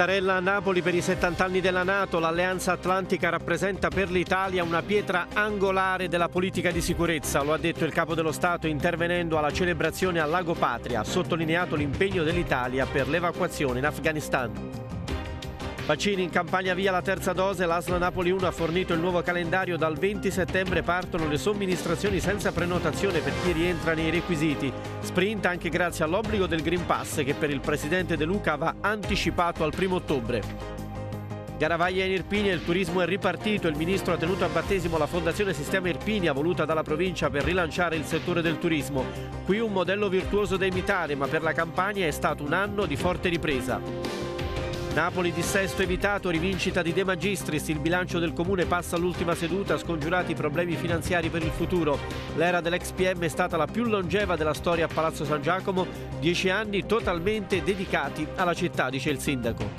Mattarella a Napoli per i 70 anni della Nato, l'Alleanza Atlantica rappresenta per l'Italia una pietra angolare della politica di sicurezza, lo ha detto il Capo dello Stato intervenendo alla celebrazione a Lago Patria, ha sottolineato l'impegno dell'Italia per l'evacuazione in Afghanistan. Vaccini in campagna via la terza dose, l'Asla Napoli 1 ha fornito il nuovo calendario, dal 20 settembre partono le somministrazioni senza prenotazione per chi rientra nei requisiti. Sprint anche grazie all'obbligo del Green Pass che per il presidente De Luca va anticipato al 1 ottobre. Garavaglia in Irpinia il turismo è ripartito, il ministro ha tenuto a battesimo la Fondazione Sistema Irpinia voluta dalla provincia per rilanciare il settore del turismo. Qui un modello virtuoso da imitare, ma per la campagna è stato un anno di forte ripresa. Napoli dissesto evitato, rivincita di De Magistris, il bilancio del comune passa all'ultima seduta, scongiurati i problemi finanziari per il futuro. L'era dell'ex PM è stata la più longeva della storia a Palazzo San Giacomo, dieci anni totalmente dedicati alla città, dice il sindaco.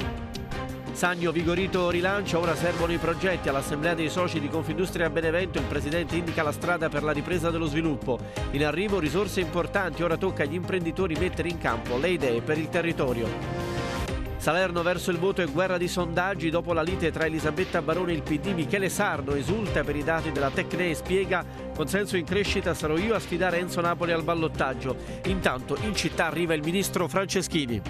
Sannio Vigorito rilancia, ora servono i progetti. All'assemblea dei soci di Confindustria Benevento il presidente indica la strada per la ripresa dello sviluppo. In arrivo risorse importanti, ora tocca agli imprenditori mettere in campo le idee per il territorio. Salerno verso il voto e guerra di sondaggi dopo la lite tra Elisabetta Barone e il PD. Michele Sardo esulta per i dati della Tecne e spiega consenso in crescita sarò io a sfidare Enzo Napoli al ballottaggio. Intanto in città arriva il ministro Franceschini.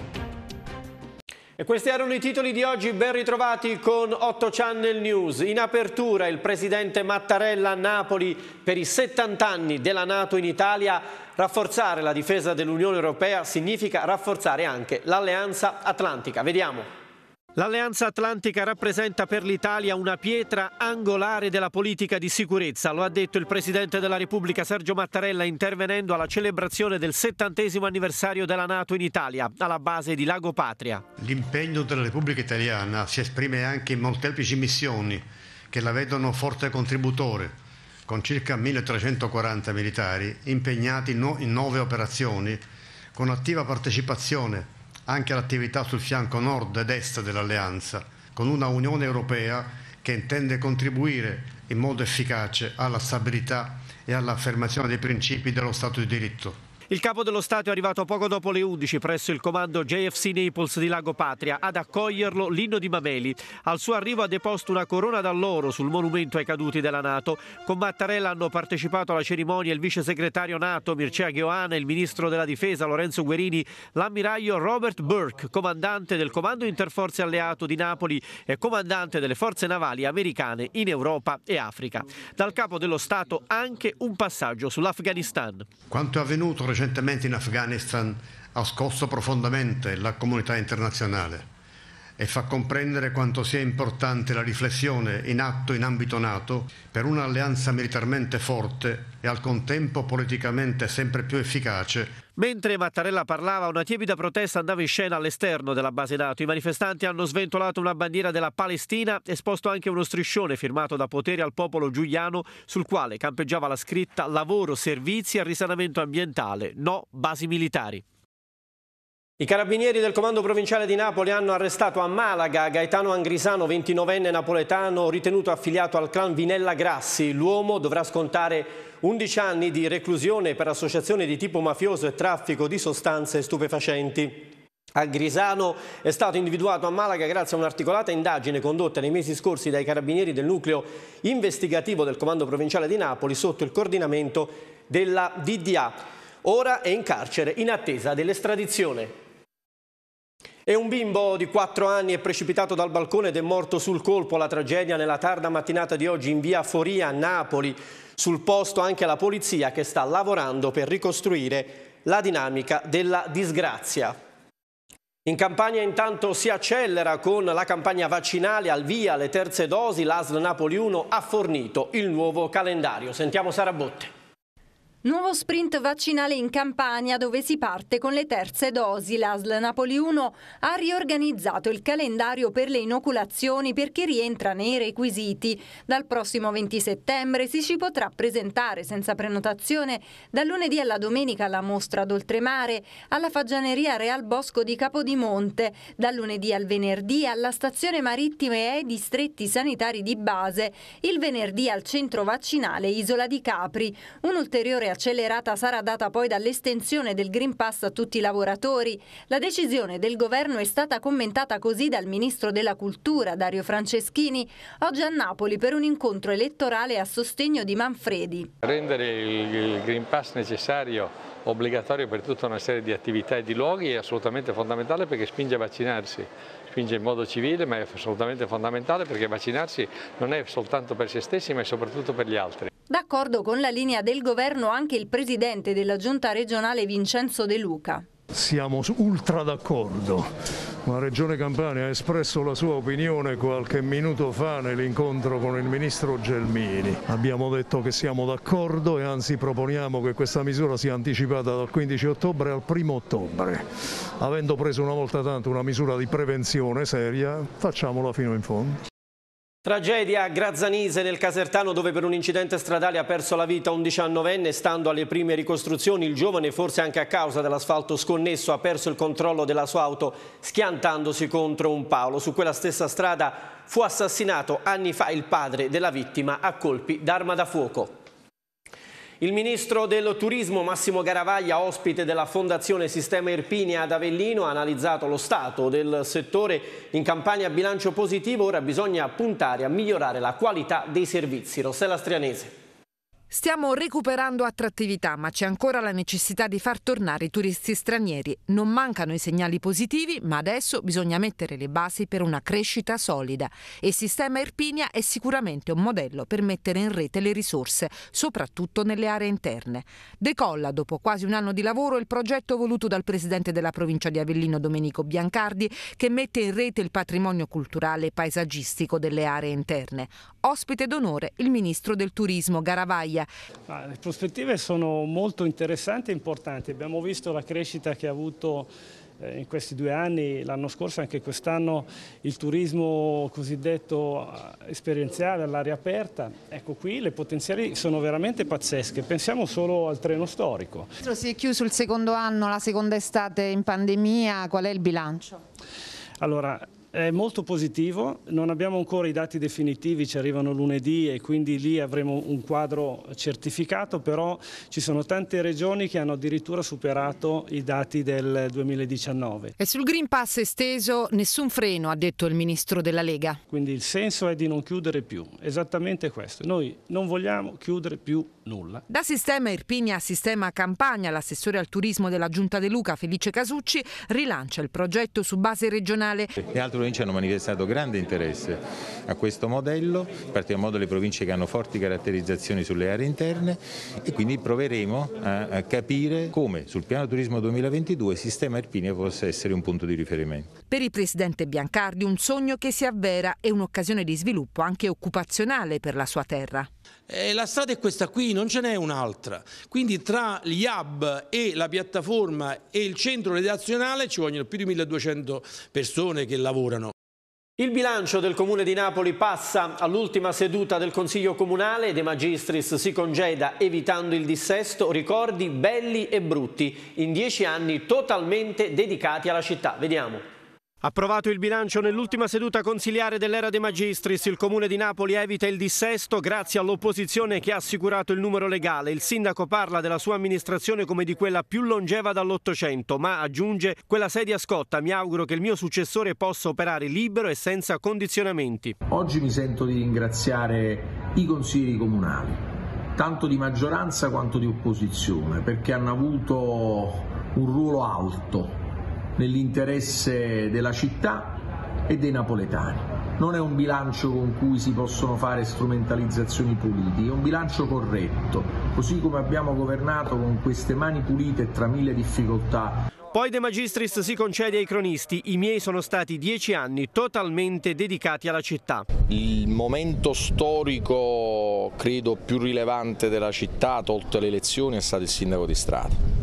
E questi erano i titoli di oggi, ben ritrovati con 8 Channel News. In apertura il presidente Mattarella a Napoli per i 70 anni della Nato in Italia Rafforzare la difesa dell'Unione Europea significa rafforzare anche l'Alleanza Atlantica. Vediamo. L'Alleanza Atlantica rappresenta per l'Italia una pietra angolare della politica di sicurezza, lo ha detto il Presidente della Repubblica Sergio Mattarella intervenendo alla celebrazione del settantesimo anniversario della Nato in Italia, alla base di Lago Patria. L'impegno della Repubblica Italiana si esprime anche in molteplici missioni che la vedono forte contributore con circa 1.340 militari impegnati in nove operazioni, con attiva partecipazione anche all'attività sul fianco nord ed est dell'Alleanza, con una Unione Europea che intende contribuire in modo efficace alla stabilità e all'affermazione dei principi dello Stato di diritto. Il capo dello Stato è arrivato poco dopo le 11 presso il comando JFC Naples di Lago Patria ad accoglierlo l'inno Di Mameli. Al suo arrivo ha deposto una corona d'alloro sul monumento ai caduti della Nato. Con Mattarella hanno partecipato alla cerimonia il vice segretario Nato Mircea Gheoana, il ministro della difesa Lorenzo Guerini, l'ammiraglio Robert Burke, comandante del comando interforze alleato di Napoli e comandante delle forze navali americane in Europa e Africa. Dal capo dello Stato anche un passaggio sull'Afghanistan. Quanto è avvenuto recentemente? recentemente in Afghanistan ha scosso profondamente la comunità internazionale e fa comprendere quanto sia importante la riflessione in atto in ambito NATO per un'alleanza militarmente forte e al contempo politicamente sempre più efficace. Mentre Mattarella parlava, una tiepida protesta andava in scena all'esterno della base NATO. I manifestanti hanno sventolato una bandiera della Palestina, esposto anche uno striscione firmato da Potere al popolo giuliano, sul quale campeggiava la scritta Lavoro, servizi e risanamento ambientale, no basi militari. I carabinieri del comando provinciale di Napoli hanno arrestato a Malaga Gaetano Angrisano, 29enne napoletano, ritenuto affiliato al clan Vinella Grassi. L'uomo dovrà scontare 11 anni di reclusione per associazione di tipo mafioso e traffico di sostanze stupefacenti. Angrisano è stato individuato a Malaga grazie a un'articolata indagine condotta nei mesi scorsi dai carabinieri del nucleo investigativo del Comando Provinciale di Napoli sotto il coordinamento della DDA. Ora è in carcere in attesa dell'estradizione. E un bimbo di 4 anni è precipitato dal balcone ed è morto sul colpo. La tragedia nella tarda mattinata di oggi in via Foria a Napoli. Sul posto anche la polizia che sta lavorando per ricostruire la dinamica della disgrazia. In campagna intanto si accelera con la campagna vaccinale al via le terze dosi. L'ASL Napoli 1 ha fornito il nuovo calendario. Sentiamo Sara Botte. Nuovo sprint vaccinale in Campania dove si parte con le terze dosi. L'ASL Napoli 1 ha riorganizzato il calendario per le inoculazioni per chi rientra nei requisiti. Dal prossimo 20 settembre si ci potrà presentare senza prenotazione dal lunedì alla domenica alla mostra d'oltremare, alla fagianeria Real Bosco di Capodimonte, dal lunedì al venerdì alla stazione marittima e ai distretti sanitari di base, il venerdì al centro vaccinale Isola di Capri. Un ulteriore accelerata sarà data poi dall'estensione del Green Pass a tutti i lavoratori. La decisione del governo è stata commentata così dal ministro della Cultura, Dario Franceschini, oggi a Napoli per un incontro elettorale a sostegno di Manfredi. Rendere il Green Pass necessario obbligatorio per tutta una serie di attività e di luoghi è assolutamente fondamentale perché spinge a vaccinarsi quindi in modo civile, ma è assolutamente fondamentale perché vaccinarsi non è soltanto per se stessi, ma è soprattutto per gli altri. D'accordo con la linea del governo anche il presidente della giunta regionale Vincenzo De Luca. Siamo ultra d'accordo la Regione Campania ha espresso la sua opinione qualche minuto fa nell'incontro con il Ministro Gelmini. Abbiamo detto che siamo d'accordo e anzi proponiamo che questa misura sia anticipata dal 15 ottobre al 1 ottobre. Avendo preso una volta tanto una misura di prevenzione seria, facciamola fino in fondo. Tragedia a Grazzanise nel Casertano dove per un incidente stradale ha perso la vita un diciannovenne. Stando alle prime ricostruzioni il giovane, forse anche a causa dell'asfalto sconnesso, ha perso il controllo della sua auto schiantandosi contro un palo. Su quella stessa strada fu assassinato anni fa il padre della vittima a colpi d'arma da fuoco. Il ministro del turismo Massimo Garavaglia, ospite della Fondazione Sistema Irpinia ad Avellino, ha analizzato lo stato del settore in campagna bilancio positivo, ora bisogna puntare a migliorare la qualità dei servizi. Rossella Strianese. Stiamo recuperando attrattività, ma c'è ancora la necessità di far tornare i turisti stranieri. Non mancano i segnali positivi, ma adesso bisogna mettere le basi per una crescita solida. E il sistema Irpinia è sicuramente un modello per mettere in rete le risorse, soprattutto nelle aree interne. Decolla, dopo quasi un anno di lavoro, il progetto voluto dal presidente della provincia di Avellino, Domenico Biancardi, che mette in rete il patrimonio culturale e paesaggistico delle aree interne. Ospite d'onore il ministro del turismo, Garavaglia famiglia. Ma le prospettive sono molto interessanti e importanti, abbiamo visto la crescita che ha avuto eh, in questi due anni, l'anno scorso e anche quest'anno, il turismo cosiddetto eh, esperienziale all'aria aperta. Ecco qui le potenziali sono veramente pazzesche, pensiamo solo al treno storico. Si è chiuso il secondo anno, la seconda estate in pandemia, qual è il bilancio? Allora, è molto positivo, non abbiamo ancora i dati definitivi, ci arrivano lunedì e quindi lì avremo un quadro certificato, però ci sono tante regioni che hanno addirittura superato i dati del 2019. E sul Green Pass esteso nessun freno, ha detto il Ministro della Lega. Quindi il senso è di non chiudere più, esattamente questo. Noi non vogliamo chiudere più nulla. Da sistema Irpinia a sistema Campania, l'assessore al turismo della Giunta De Luca, Felice Casucci, rilancia il progetto su base regionale. E altro province hanno manifestato grande interesse a questo modello, in particolar modo le province che hanno forti caratterizzazioni sulle aree interne e quindi proveremo a capire come sul piano turismo 2022 il sistema Irpinia possa essere un punto di riferimento. Per il presidente Biancardi un sogno che si avvera è un'occasione di sviluppo anche occupazionale per la sua terra. Eh, la strada è questa qui, non ce n'è un'altra. Quindi tra gli hub e la piattaforma e il centro redazionale ci vogliono più di 1200 persone che lavorano curano. Il bilancio del Comune di Napoli passa all'ultima seduta del Consiglio Comunale, De Magistris si congeda evitando il dissesto, ricordi belli e brutti, in dieci anni totalmente dedicati alla città. Vediamo. Approvato il bilancio nell'ultima seduta consiliare dell'era dei magistris, il comune di Napoli evita il dissesto grazie all'opposizione che ha assicurato il numero legale. Il sindaco parla della sua amministrazione come di quella più longeva dall'Ottocento, ma aggiunge quella sedia scotta. Mi auguro che il mio successore possa operare libero e senza condizionamenti. Oggi mi sento di ringraziare i consiglieri comunali, tanto di maggioranza quanto di opposizione, perché hanno avuto un ruolo alto nell'interesse della città e dei napoletani. Non è un bilancio con cui si possono fare strumentalizzazioni politiche, è un bilancio corretto, così come abbiamo governato con queste mani pulite e tra mille difficoltà. Poi De Magistris si concede ai cronisti, i miei sono stati dieci anni totalmente dedicati alla città. Il momento storico credo più rilevante della città, tolte le elezioni, è stato il sindaco di strada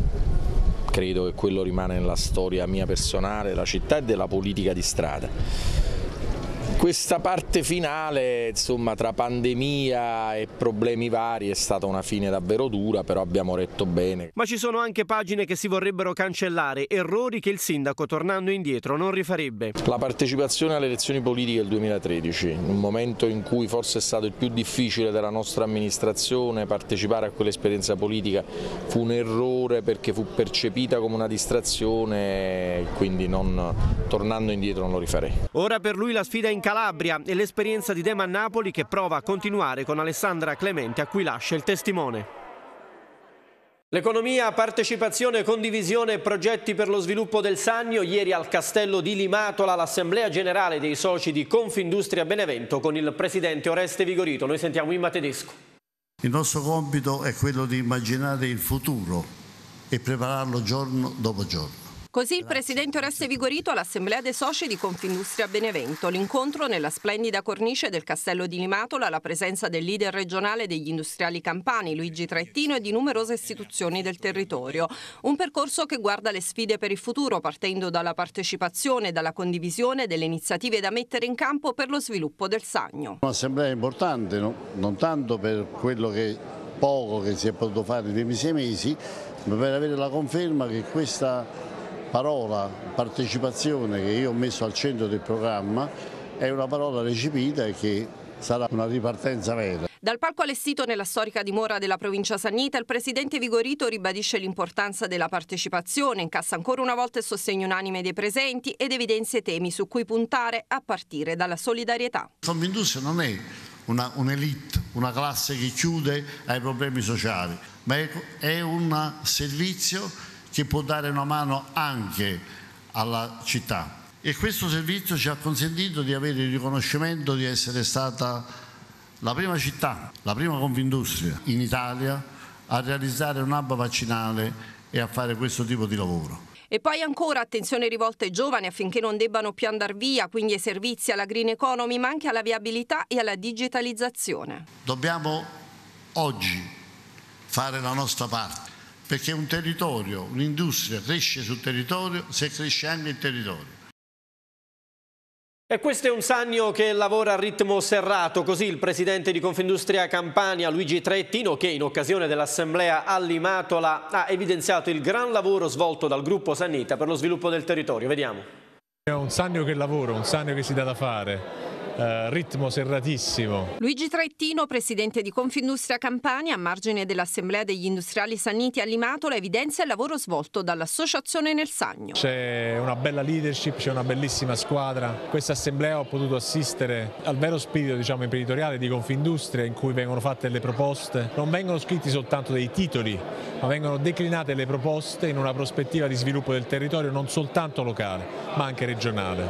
credo che quello rimane nella storia mia personale, della città e della politica di strada. Questa parte finale, insomma, tra pandemia e problemi vari è stata una fine davvero dura, però abbiamo retto bene. Ma ci sono anche pagine che si vorrebbero cancellare, errori che il sindaco tornando indietro non rifarebbe. La partecipazione alle elezioni politiche del 2013, un momento in cui forse è stato il più difficile della nostra amministrazione, partecipare a quell'esperienza politica fu un errore perché fu percepita come una distrazione, quindi non, tornando indietro non lo rifarei. Ora per lui la sfida è in casa Calabria e l'esperienza di Dema a Napoli che prova a continuare con Alessandra Clemente a cui lascia il testimone. L'economia, partecipazione, condivisione e progetti per lo sviluppo del Sannio. Ieri al castello di Limatola l'assemblea generale dei soci di Confindustria Benevento con il presidente Oreste Vigorito. Noi sentiamo Imma Tedesco. Il nostro compito è quello di immaginare il futuro e prepararlo giorno dopo giorno. Così il presidente Oreste Vigorito all'assemblea dei soci di Confindustria Benevento. L'incontro nella splendida cornice del castello di Limatola, la presenza del leader regionale degli industriali campani, Luigi Trettino, e di numerose istituzioni del territorio. Un percorso che guarda le sfide per il futuro, partendo dalla partecipazione e dalla condivisione delle iniziative da mettere in campo per lo sviluppo del Sagno. Un'assemblea importante, no? non tanto per quello che poco che si è potuto fare nei primi sei mesi, ma per avere la conferma che questa parola partecipazione che io ho messo al centro del programma è una parola recepita e che sarà una ripartenza vera. Dal palco allestito nella storica dimora della provincia Sannita, il presidente Vigorito ribadisce l'importanza della partecipazione, incassa ancora una volta il sostegno unanime dei presenti ed evidenzia i temi su cui puntare a partire dalla solidarietà. Confindustria non è un'elite, una, un una classe che chiude ai problemi sociali, ma è, è un servizio che che può dare una mano anche alla città. E questo servizio ci ha consentito di avere il riconoscimento di essere stata la prima città, la prima Confindustria in Italia a realizzare un hub vaccinale e a fare questo tipo di lavoro. E poi ancora attenzione rivolta ai giovani affinché non debbano più andare via, quindi ai servizi, alla green economy, ma anche alla viabilità e alla digitalizzazione. Dobbiamo oggi fare la nostra parte perché un territorio, un'industria cresce sul territorio se cresce anche il territorio. E questo è un Sannio che lavora a ritmo serrato, così il presidente di Confindustria Campania Luigi Trettino che in occasione dell'assemblea a Limatola ha evidenziato il gran lavoro svolto dal gruppo Sannita per lo sviluppo del territorio. Vediamo. È un Sannio che lavora, un Sannio che si dà da fare eh, ritmo serratissimo. Luigi Traettino, presidente di Confindustria Campania, a margine dell'Assemblea degli Industriali Sanniti a Limatola, evidenzia il lavoro svolto dall'Associazione nel Sagno. C'è una bella leadership, c'è una bellissima squadra. Questa assemblea ho potuto assistere al vero spirito diciamo, imprenditoriale di Confindustria in cui vengono fatte le proposte. Non vengono scritti soltanto dei titoli, ma vengono declinate le proposte in una prospettiva di sviluppo del territorio non soltanto locale, ma anche regionale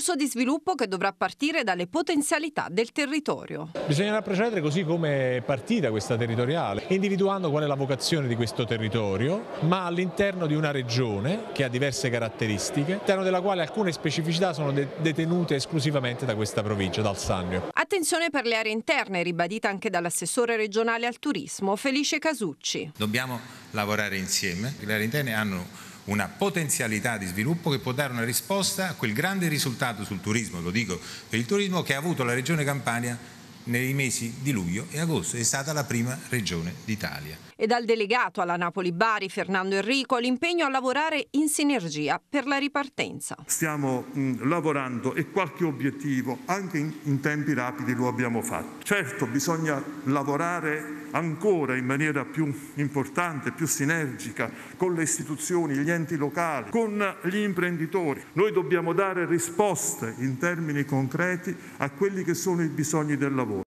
percorso di sviluppo che dovrà partire dalle potenzialità del territorio. Bisognerà procedere così come è partita questa territoriale, individuando qual è la vocazione di questo territorio, ma all'interno di una regione che ha diverse caratteristiche, all'interno della quale alcune specificità sono de detenute esclusivamente da questa provincia, dal Sannio. Attenzione per le aree interne, ribadita anche dall'assessore regionale al turismo, Felice Casucci. Dobbiamo lavorare insieme, le aree interne hanno una potenzialità di sviluppo che può dare una risposta a quel grande risultato sul turismo, lo dico per il turismo, che ha avuto la regione Campania nei mesi di luglio e agosto, è stata la prima regione d'Italia e dal delegato alla Napoli-Bari Fernando Enrico l'impegno a lavorare in sinergia per la ripartenza. Stiamo mh, mm, lavorando e qualche obiettivo anche in, in tempi rapidi lo abbiamo fatto. Certo bisogna lavorare ancora in maniera più importante, più sinergica con le istituzioni, gli enti locali, con gli imprenditori. Noi dobbiamo dare risposte in termini concreti a quelli che sono i bisogni del lavoro.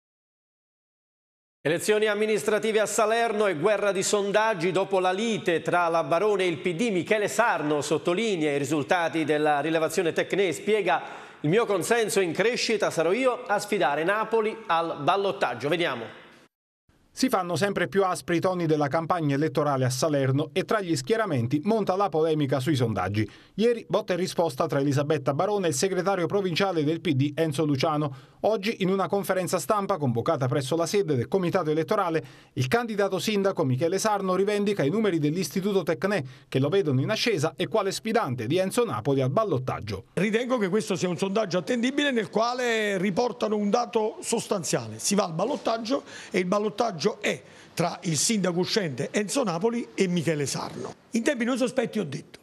Elezioni amministrative a Salerno e guerra di sondaggi dopo la lite tra la Barone e il PD. Michele Sarno sottolinea i risultati della rilevazione Tecne e spiega il mio consenso in crescita sarò io a sfidare Napoli al ballottaggio. Vediamo. Si fanno sempre più aspri i toni della campagna elettorale a Salerno e tra gli schieramenti monta la polemica sui sondaggi. Ieri botta e risposta tra Elisabetta Barone e il segretario provinciale del PD Enzo Luciano. Oggi in una conferenza stampa convocata presso la sede del comitato elettorale, il candidato sindaco Michele Sarno rivendica i numeri dell'istituto Tecne che lo vedono in ascesa e quale sfidante di Enzo Napoli al ballottaggio. Ritengo che questo sia un sondaggio attendibile nel quale riportano un dato sostanziale. Si va al ballottaggio e il ballottaggio sondaggio è tra il sindaco uscente Enzo Napoli e Michele Sarno. In tempi non sospetti ho detto,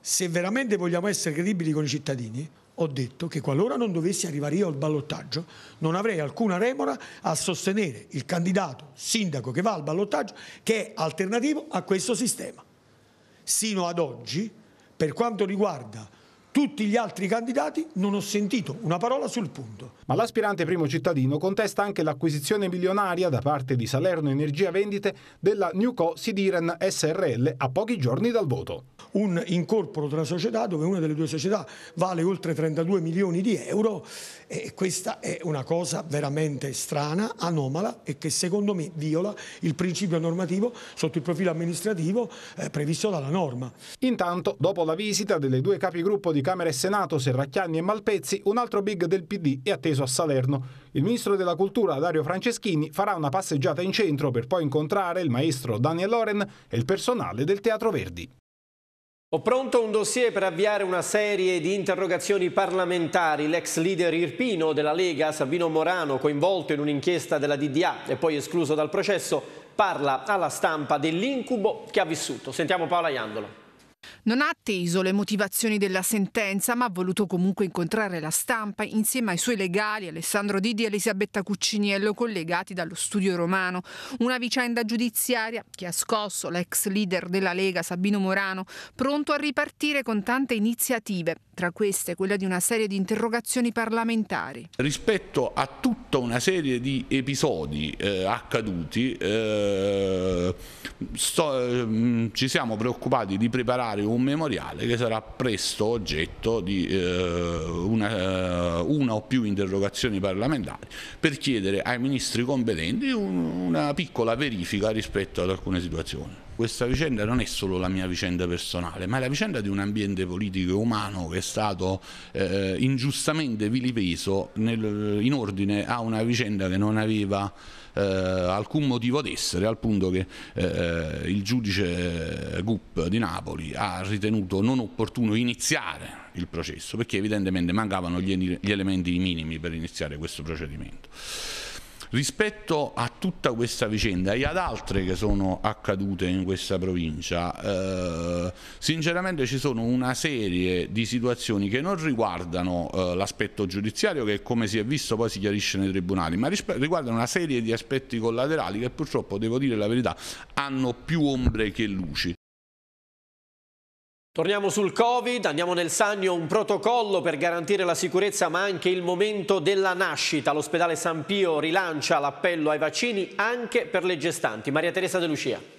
se veramente vogliamo essere credibili con i cittadini, ho detto che qualora non dovessi arrivare io al ballottaggio, non avrei alcuna remora a sostenere il candidato sindaco che va al ballottaggio, che è alternativo a questo sistema. Sino ad oggi, per quanto riguarda tutti gli altri candidati, non ho sentito una parola sul punto. Ma l'aspirante primo cittadino contesta anche l'acquisizione milionaria da parte di Salerno Energia Vendite della Newco Sidiren SRL a pochi giorni dal voto. Un incorporo della società dove una delle due società vale oltre 32 milioni di euro e questa è una cosa veramente strana, anomala e che secondo me viola il principio normativo sotto il profilo amministrativo eh, previsto dalla norma. Intanto, dopo la visita delle due capigruppo di Camera e Senato, Serracchiani e Malpezzi, un altro big del PD è atteso sceso a Salerno, il ministro della cultura Dario Franceschini farà una passeggiata in centro per poi incontrare il maestro Daniel Loren e il personale del Teatro Verdi. Ho pronto un dossier per avviare una serie di interrogazioni parlamentari. L'ex leader irpino della Lega, Sabino Morano, coinvolto in un'inchiesta della DDA e poi escluso dal processo, parla alla stampa dell'incubo che ha vissuto. Sentiamo Paola Iandolo. Non ha atteso le motivazioni della sentenza, ma ha voluto comunque incontrare la stampa insieme ai suoi legali Alessandro Didi e Elisabetta Cucciniello, collegati dallo studio romano. Una vicenda giudiziaria che ha scosso l'ex leader della Lega Sabino Morano, pronto a ripartire con tante iniziative, tra queste quella di una serie di interrogazioni parlamentari. Rispetto a tutta una serie di episodi eh, accaduti, eh, sto, eh, ci siamo preoccupati di preparare un un memoriale che sarà presto oggetto di eh, una, eh, una, o più interrogazioni parlamentari per chiedere ai ministri competenti un, una piccola verifica rispetto ad alcune situazioni. Questa vicenda non è solo la mia vicenda personale, ma è la vicenda di un ambiente politico e umano che è stato eh, ingiustamente vilipeso nel, in ordine a una vicenda che non aveva eh, alcun motivo d'essere al punto che eh, il giudice eh, Gupp di Napoli ha ritenuto non opportuno iniziare il processo perché evidentemente mancavano gli, gli elementi minimi per iniziare questo procedimento rispetto a tutta questa vicenda e ad altre che sono accadute in questa provincia, eh, sinceramente ci sono una serie di situazioni che non riguardano eh, l'aspetto giudiziario che come si è visto poi si chiarisce nei tribunali, ma riguardano una serie di aspetti collaterali che purtroppo, devo dire la verità, hanno più ombre che luci. Torniamo sul Covid, andiamo nel Sannio, un protocollo per garantire la sicurezza ma anche il momento della nascita. L'ospedale San Pio rilancia l'appello ai vaccini anche per le gestanti. Maria Teresa De Lucia.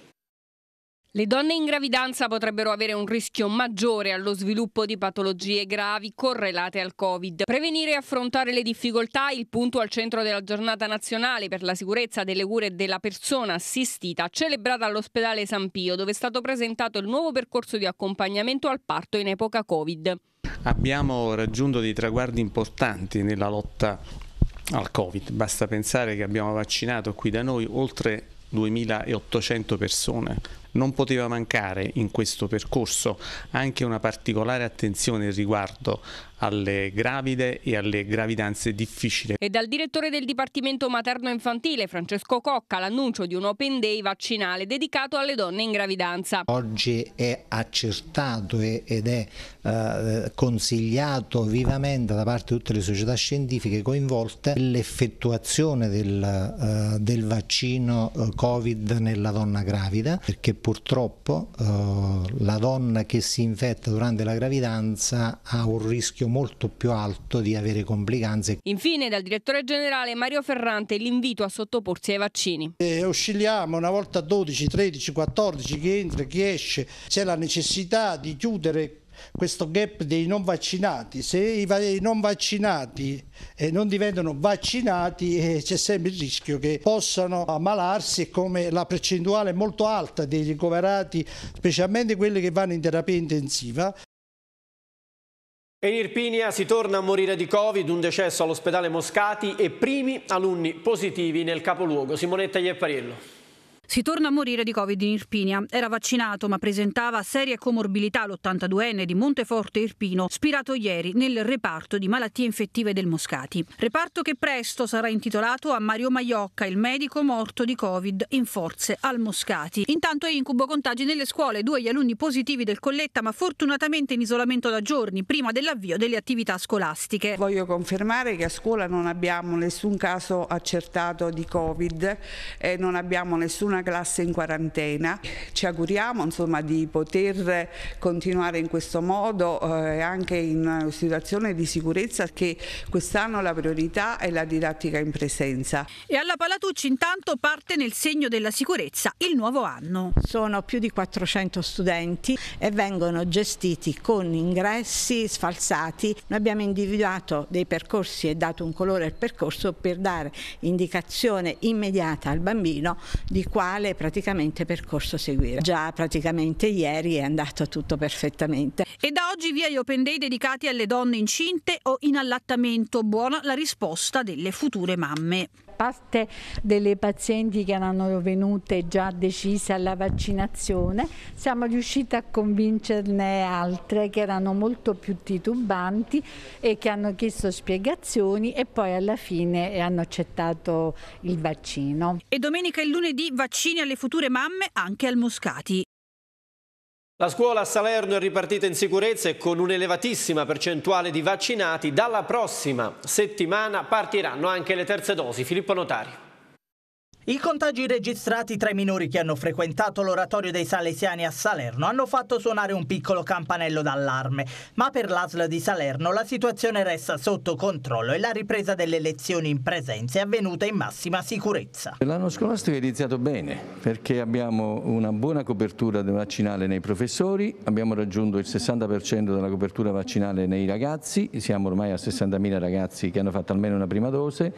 Le donne in gravidanza potrebbero avere un rischio maggiore allo sviluppo di patologie gravi correlate al Covid. Prevenire e affrontare le difficoltà è il punto al centro della giornata nazionale per la sicurezza delle cure della persona assistita, celebrata all'ospedale San Pio, dove è stato presentato il nuovo percorso di accompagnamento al parto in epoca Covid. Abbiamo raggiunto dei traguardi importanti nella lotta al Covid. Basta pensare che abbiamo vaccinato qui da noi oltre 2.800 persone, non poteva mancare in questo percorso anche una particolare attenzione riguardo alle gravide e alle gravidanze difficili. E dal direttore del Dipartimento Materno-Infantile, Francesco Cocca, l'annuncio di un Open Day vaccinale dedicato alle donne in gravidanza. Oggi è accertato ed è eh, consigliato vivamente da parte di tutte le società scientifiche coinvolte l'effettuazione del, eh, del, vaccino eh, Covid nella donna gravida, perché purtroppo eh, la donna che si infetta durante la gravidanza ha un rischio molto più alto di avere complicanze. Infine dal direttore generale Mario Ferrante l'invito a sottoporsi ai vaccini. Eh, oscilliamo una volta 12, 13, 14, chi entra, chi esce, c'è la necessità di chiudere questo gap dei non vaccinati. Se i non vaccinati eh, non diventano vaccinati eh, c'è sempre il rischio che possano ammalarsi come la percentuale molto alta dei ricoverati, specialmente quelli che vanno in terapia intensiva, in Irpinia si torna a morire di Covid, un decesso all'ospedale Moscati e primi alunni positivi nel capoluogo. Simonetta Iepparillo. Si torna a morire di Covid in Irpinia. Era vaccinato ma presentava serie comorbilità l'82enne di Monteforte Irpino, spirato ieri nel reparto di malattie infettive del Moscati. Reparto che presto sarà intitolato a Mario Maiocca, il medico morto di Covid in forze al Moscati. Intanto è incubo contagi nelle scuole, due gli alunni positivi del Colletta ma fortunatamente in isolamento da giorni prima dell'avvio delle attività scolastiche. Voglio confermare che a scuola non abbiamo nessun caso accertato di Covid, e non abbiamo nessuna una classe in quarantena. Ci auguriamo insomma, di poter continuare in questo modo eh, anche in una situazione di sicurezza che quest'anno la priorità è la didattica in presenza. E alla Palatucci intanto parte nel segno della sicurezza il nuovo anno. Sono più di 400 studenti e vengono gestiti con ingressi sfalsati. Noi abbiamo individuato dei percorsi e dato un colore al percorso per dare indicazione immediata al bambino di quale quale praticamente percorso seguire. Già praticamente ieri è andato tutto perfettamente. E da oggi via gli Open Day dedicati alle donne incinte o in allattamento. Buona la risposta delle future mamme parte delle pazienti che erano venute già decise alla vaccinazione, siamo riusciti a convincerne altre che erano molto più titubanti e che hanno chiesto spiegazioni e poi alla fine hanno accettato il vaccino. E domenica e lunedì vaccini alle future mamme anche al Moscati. La scuola a Salerno è ripartita in sicurezza e con un'elevatissima percentuale di vaccinati dalla prossima settimana partiranno anche le terze dosi. Filippo Notari. I contagi registrati tra i minori che hanno frequentato l'oratorio dei Salesiani a Salerno hanno fatto suonare un piccolo campanello d'allarme, ma per l'ASL di Salerno la situazione resta sotto controllo e la ripresa delle lezioni in presenza è avvenuta in massima sicurezza. L'anno scolastico è iniziato bene perché abbiamo una buona copertura vaccinale nei professori, abbiamo raggiunto il 60% della copertura vaccinale nei ragazzi, siamo ormai a 60.000 ragazzi che hanno fatto almeno una prima dose,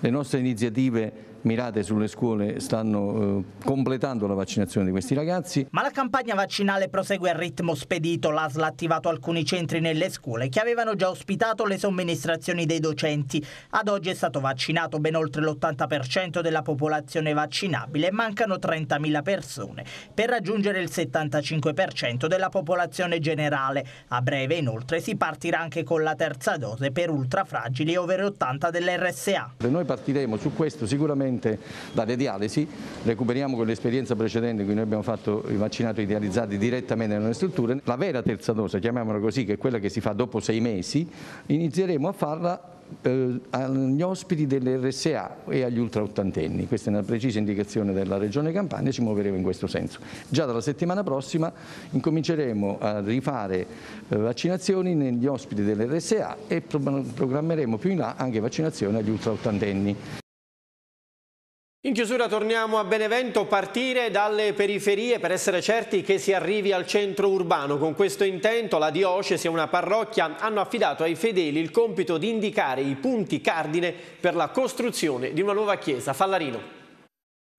le nostre iniziative mirate sulle scuole stanno eh, completando la vaccinazione di questi ragazzi. Ma la campagna vaccinale prosegue a ritmo spedito. L'ASL ha attivato alcuni centri nelle scuole che avevano già ospitato le somministrazioni dei docenti. Ad oggi è stato vaccinato ben oltre l'80% della popolazione vaccinabile e mancano 30.000 persone per raggiungere il 75% della popolazione generale. A breve inoltre si partirà anche con la terza dose per ultrafragili over 80 dell'RSA. Noi partiremo su questo sicuramente direttamente dalle dialisi, recuperiamo quell'esperienza precedente in cui noi abbiamo fatto i vaccinati idealizzati direttamente nelle strutture. La vera terza dose, chiamiamola così, che è quella che si fa dopo sei mesi, inizieremo a farla eh, agli ospiti dell'RSA e agli ultra ottantenni. Questa è una precisa indicazione della Regione Campania, e ci muoveremo in questo senso. Già dalla settimana prossima incominceremo a rifare eh, vaccinazioni negli ospiti dell'RSA e pro programmeremo più in là anche vaccinazioni agli ultra ottantenni. In chiusura torniamo a Benevento, partire dalle periferie per essere certi che si arrivi al centro urbano. Con questo intento la diocesi e una parrocchia hanno affidato ai fedeli il compito di indicare i punti cardine per la costruzione di una nuova chiesa. Fallarino.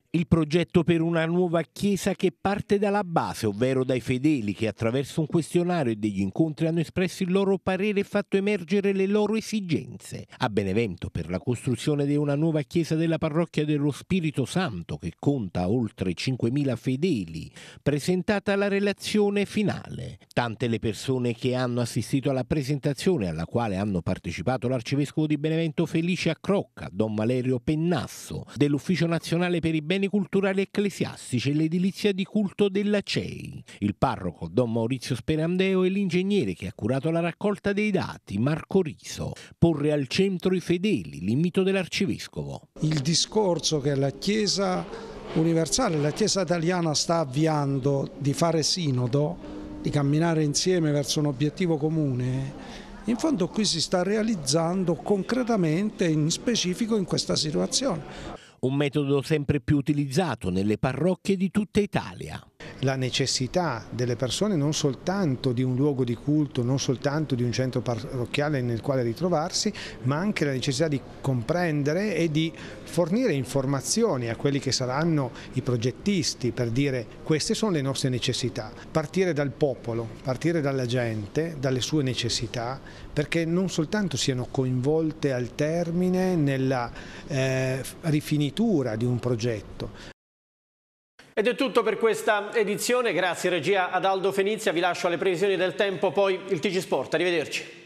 Il progetto per una nuova chiesa che parte dalla base, ovvero dai fedeli che attraverso un questionario e degli incontri hanno espresso il loro parere e fatto emergere le loro esigenze. A Benevento per la costruzione di una nuova chiesa della parrocchia dello Spirito Santo che conta oltre 5.000 fedeli, presentata la relazione finale. Tante le persone che hanno assistito alla presentazione alla quale hanno partecipato l'arcivescovo di Benevento Felice Crocca, Don Valerio Pennasso, dell'Ufficio Nazionale per i Beni beni culturali ecclesiastici e l'edilizia di culto della CEI. Il parroco Don Maurizio Sperandeo e l'ingegnere che ha curato la raccolta dei dati, Marco Riso. Porre al centro i fedeli, l'imito dell'arcivescovo. Il discorso che la Chiesa universale, la Chiesa italiana sta avviando di fare sinodo, di camminare insieme verso un obiettivo comune, in fondo qui si sta realizzando concretamente in specifico in questa situazione, un metodo sempre più utilizzato nelle parrocchie di tutta Italia la necessità delle persone non soltanto di un luogo di culto, non soltanto di un centro parrocchiale nel quale ritrovarsi, ma anche la necessità di comprendere e di fornire informazioni a quelli che saranno i progettisti per dire queste sono le nostre necessità, partire dal popolo, partire dalla gente, dalle sue necessità, perché non soltanto siano coinvolte al termine nella eh, rifinitura di un progetto, ed è tutto per questa edizione, grazie regia ad Aldo Fenizia, vi lascio alle previsioni del tempo, poi il TG Sport, arrivederci.